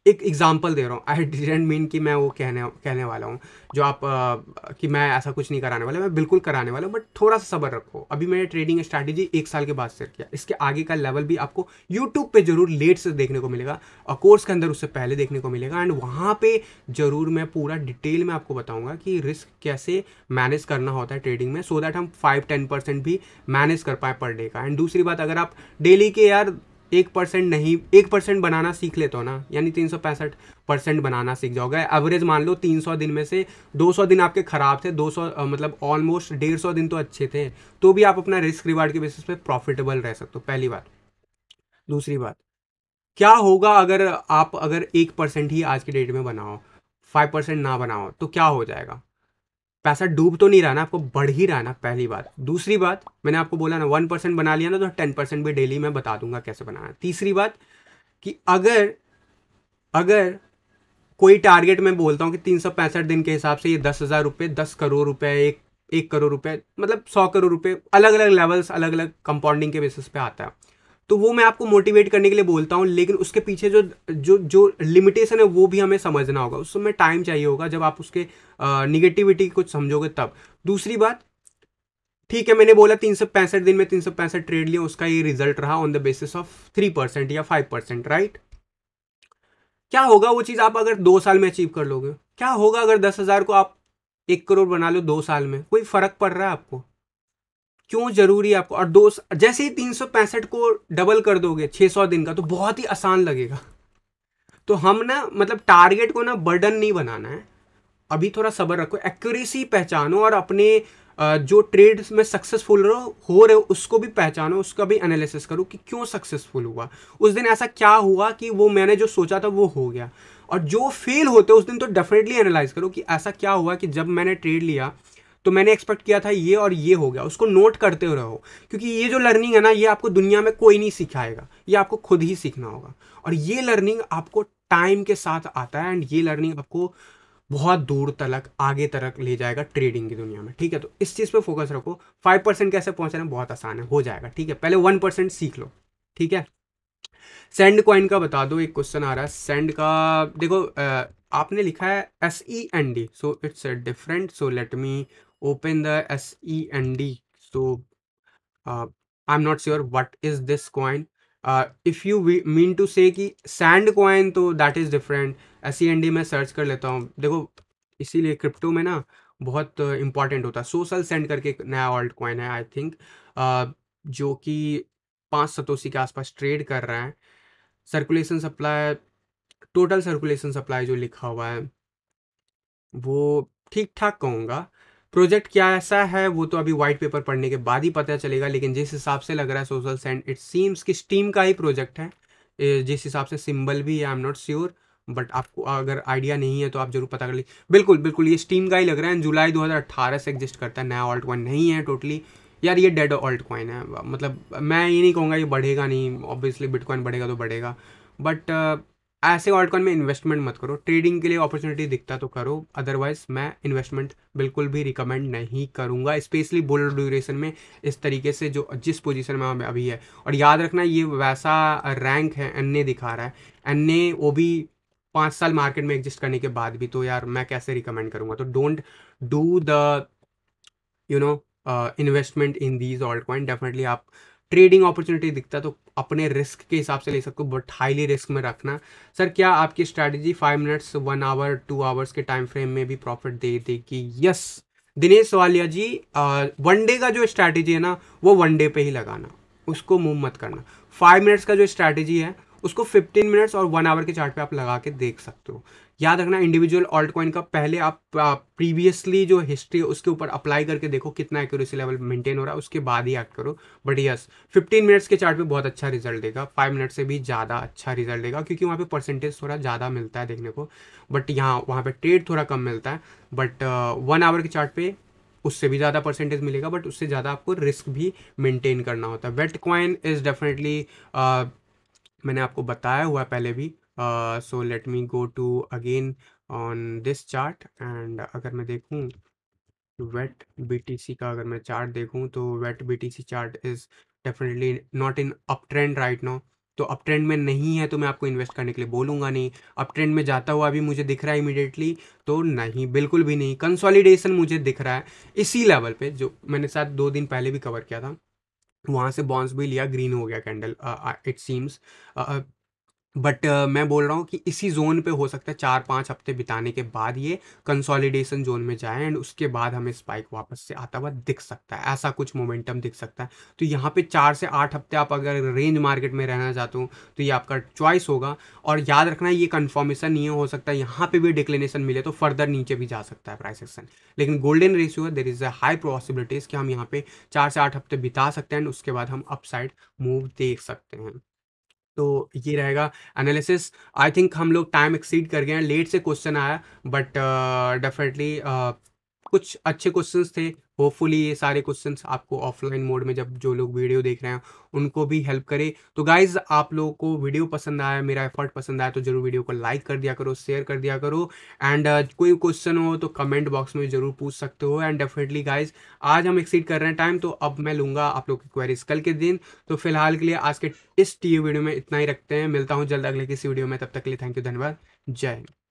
एक एग्जाम्पल दे रहा हूँ आई डिडेंट मीन कि मैं वो कहने कहने वाला हूँ जो आप आ, कि मैं ऐसा कुछ नहीं कराने वाला मैं बिल्कुल कराने वाला हूँ बट थोड़ा सा सबर रखो अभी मैंने ट्रेडिंग स्ट्रैटेजी एक साल के बाद से किया इसके आगे का लेवल भी आपको यूट्यूब पे जरूर लेट से देखने को मिलेगा और कोर्स के अंदर उससे पहले देखने को मिलेगा एंड वहाँ पर जरूर मैं पूरा डिटेल में आपको बताऊँगा कि रिस्क कैसे मैनेज करना होता है ट्रेडिंग में सो so दैट हम फाइव टेन परसेंट भी मैनेज कर पाए पर डे का एंड दूसरी बात अगर आप डेली के यार एक परसेंट नहीं एक परसेंट बनाना सीख लेते हो ना यानी तीन सौ पैंसठ परसेंट बनाना सीख जाओगे एवरेज मान लो तीन सौ दिन में से दो सौ दिन आपके ख़राब थे दो सौ मतलब ऑलमोस्ट डेढ़ सौ दिन तो अच्छे थे तो भी आप अपना रिस्क रिवार्ड के बेसिस पे प्रॉफिटेबल रह सकते हो पहली बात दूसरी बात क्या होगा अगर आप अगर एक परसेंट ही आज के डेट में बनाओ फाइव परसेंट ना बनाओ तो क्या हो जाएगा पैसा डूब तो नहीं रहा ना आपको बढ़ ही रहा ना पहली बात दूसरी बात मैंने आपको बोला ना वन परसेंट बना लिया ना तो टेन परसेंट भी डेली मैं बता दूंगा कैसे बनाना तीसरी बात कि अगर अगर कोई टारगेट मैं बोलता हूँ कि तीन सौ पैंसठ दिन के हिसाब से ये दस हज़ार रुपये दस करोड़ रुपये एक एक करोड़ रुपये मतलब सौ करोड़ रुपये अलग अलग लेवल्स अलग अलग कंपाउंडिंग के बेसिस पे आता है तो वो मैं आपको मोटिवेट करने के लिए बोलता हूँ लेकिन उसके पीछे जो जो जो लिमिटेशन है वो भी हमें समझना होगा उस समय टाइम चाहिए होगा जब आप उसके निगेटिविटी कुछ समझोगे तब दूसरी बात ठीक है मैंने बोला तीन सौ पैंसठ दिन में तीन सौ पैंसठ ट्रेड लिया उसका ये रिजल्ट रहा on the basis of three percent या फाइव परसेंट राइट क्या होगा वो चीज़ आप अगर दो साल में अचीव कर लोगे क्या होगा अगर दस हज़ार को आप एक करोड़ बना लो दो साल में कोई फ़र्क पड़ रहा है आपको क्यों जरूरी है आपको और दो जैसे ही तीन सौ पैंसठ को डबल कर दोगे छः सौ दिन का तो बहुत ही आसान लगेगा तो हम ना मतलब टारगेट को ना बर्डन नहीं बनाना है अभी थोड़ा सब्र रखो एक्यूरेसी पहचानो और अपने जो ट्रेड में सक्सेसफुल रहो हो रहे हो उसको भी पहचानो उसका भी एनालिसिस करो कि क्यों सक्सेसफुल हुआ उस दिन ऐसा क्या हुआ कि वो मैंने जो सोचा था वो हो गया और जो फेल होते उस दिन तो डेफिनेटली एनालाइज करो कि ऐसा क्या हुआ कि जब मैंने ट्रेड लिया तो मैंने एक्सपेक्ट किया था ये और ये हो गया उसको नोट करते रहो क्योंकि ये जो लर्निंग है ना ये आपको दुनिया में कोई नहीं सिखाएगा ये आपको खुद ही सीखना होगा और ये लर्निंग आपको टाइम के साथ आता है एंड ये लर्निंग आपको बहुत दूर तलक आगे तलक ले जाएगा ट्रेडिंग की दुनिया में ठीक है तो इस चीज़ पे फोकस रखो फाइव परसेंट कैसे पहुंचना बहुत आसान है हो जाएगा ठीक है पहले वन परसेंट सीख लो ठीक है सेंड कॉइन का बता दो एक क्वेश्चन आ रहा है सेंड का देखो आ, आपने लिखा है S E N D so it's different so let me open the SEND. So uh, I'm not sure what is this coin. Uh, if you mean to say कि sand कॉइन तो that is different S C N D मैं search कर लेता हूँ देखो इसीलिए crypto में ना बहुत इंपॉर्टेंट uh, होता है सोशल सेंड करके नया ऑल्ट कॉइन है आई थिंक uh, जो कि पाँच सतोसी के आसपास ट्रेड कर रहा है circulation supply total circulation supply जो लिखा हुआ है वो ठीक ठाक कहूँगा प्रोजेक्ट क्या ऐसा है वो तो अभी व्हाइट पेपर पढ़ने के बाद ही पता चलेगा लेकिन जिस हिसाब से लग रहा है सोशल सेंड इट सीम्स कि स्टीम का ही प्रोजेक्ट है जिस हिसाब से सिंबल भी है I am not sure but आपको अगर आइडिया नहीं है तो आप जरूर पता कर लीजिए बिल्कुल बिल्कुल ये स्टीम का ही लग रहा है जुलाई 2018 से एग्जिस्ट करता है नया ऑल्ट कॉइन नहीं है टोटली यार ये डेड ऑल्ट कॉइन है मतलब मैं ये नहीं कहूँगा ये बढ़ेगा नहीं ऑब्वियसली बिटकॉइन बढ़ेगा तो बढ़ेगा बट ऐसे ऑल्टकॉन में इन्वेस्टमेंट मत करो ट्रेडिंग के लिए अपॉर्चुनिटी दिखता तो करो अदरवाइज मैं इन्वेस्टमेंट बिल्कुल भी रिकमेंड नहीं करूंगा स्पेशली बोल ड्यूरेशन में इस तरीके से जो जिस पोजीशन में अभी है और याद रखना ये वैसा रैंक है एन दिखा रहा है एन वो भी पाँच साल मार्केट में एग्जिस्ट करने के बाद भी तो यार मैं कैसे रिकमेंड करूँगा तो don't do the you know investment in these alt coin definitely आप ट्रेडिंग अपॉर्चुनिटी दिखता है तो अपने रिस्क के हिसाब से ले सकते हो बट हाईली रिस्क में रखना सर क्या आपकी strategy five minutes one hour two hours के टाइम फ्रेम में भी प्रॉफिट दे देगी यस दिनेश सवालिया जी वन डे का जो स्ट्रैटेजी है ना वो वन डे पे ही लगाना उसको मूव मत करना फाइव मिनट्स का जो स्ट्रैटेजी है उसको फिफ्टीन मिनट्स और वन आवर के चार्ट पे आप लगा के देख सकते हो याद रखना इंडिविजुअल ऑल्ट कॉइन का पहले आप प्रीवियसली जो हिस्ट्री है उसके ऊपर अप्लाई करके देखो कितना एक्यूरेसी लेवल मेंटेन हो रहा है उसके बाद ही एक्ट करो बट यस फिफ्टीन मिनट्स के चार्ट पे बहुत अच्छा रिजल्ट देगा फाइव मिनट से भी ज़्यादा अच्छा रिजल्ट देगा क्योंकि वहाँ पे परसेंटेज थोड़ा ज़्यादा मिलता है देखने को बट यहाँ वहाँ पर ट्रेड थोड़ा कम मिलता है बट वन आवर के चार्ट पे उससे भी ज़्यादा परसेंटेज मिलेगा बट उससे ज़्यादा आपको रिस्क भी मेंटेन करना होता है वेट कॉइन इज़ डेफिनेटली मैंने आपको बताया हुआ पहले भी so let me go to again on this chart and अगर मैं देखूँ वेट BTC का अगर मैं चार्ट देखूँ तो wait BTC chart is definitely not in up trend right now तो अप ट्रेंड में नहीं है तो मैं आपको इन्वेस्ट करने के लिए बोलूंगा नहीं अप ट्रेंड में जाता हुआ भी मुझे दिख रहा है इमीडिएटली तो नहीं बिल्कुल भी नहीं कंसोलिडेशन मुझे दिख रहा है इसी लेवल पे जो मैंने साथ दो दिन पहले भी कवर किया था वहाँ से बॉन्स भी लिया ग्रीन हो गया candle it seems but uh, मैं बोल रहा हूँ कि इसी जोन पे हो सकता है चार पाँच हफ्ते बिताने के बाद ये कंसोलिडेशन जोन में जाए एंड उसके बाद हमें स्पाइक वापस से आता हुआ दिख सकता है ऐसा कुछ मोमेंटम दिख सकता है तो यहाँ पे चार से आठ हफ्ते आप अगर रेंज मार्केट में रहना चाहते हो तो ये आपका चॉइस होगा और याद रखना ये कन्फर्मेशन नहीं हो सकता यहाँ पर भी डिक्लेनेशन मिले तो फर्दर नीचे भी जा सकता है प्राइस एक्शन लेकिन गोल्डन रेशियो है there is a high possibilities कि हम यहाँ पर चार से आठ हफ्ते बिता सकते हैं एंड उसके बाद हम अपसाइड मूव देख सकते हैं तो ये रहेगा एनालिसिस आई थिंक हम लोग टाइम एक्सीड कर गए हैं लेट से क्वेश्चन आया बट डेफिनेटली uh, कुछ अच्छे क्वेश्चंस थे होपफुली ये सारे क्वेश्चंस आपको ऑफलाइन मोड में जब जो लोग वीडियो देख रहे हैं उनको भी हेल्प करे तो गाइज आप लोगों को वीडियो पसंद आया मेरा एफर्ट पसंद आया तो जरूर वीडियो को लाइक कर दिया करो शेयर कर दिया करो एंड uh, कोई क्वेश्चन हो तो कमेंट बॉक्स में जरूर पूछ सकते हो एंड डेफिनेटली गाइज आज हम एक्सीड कर रहे हैं टाइम तो अब मैं लूंगा आप लोग की क्वेरीज कल के दिन तो फिलहाल के लिए आज के इस टी वीडियो में इतना ही रखते हैं मिलता हूँ जल्द अगले किसी वीडियो में तब तक के लिए थैंक यू धन्यवाद जय हिंद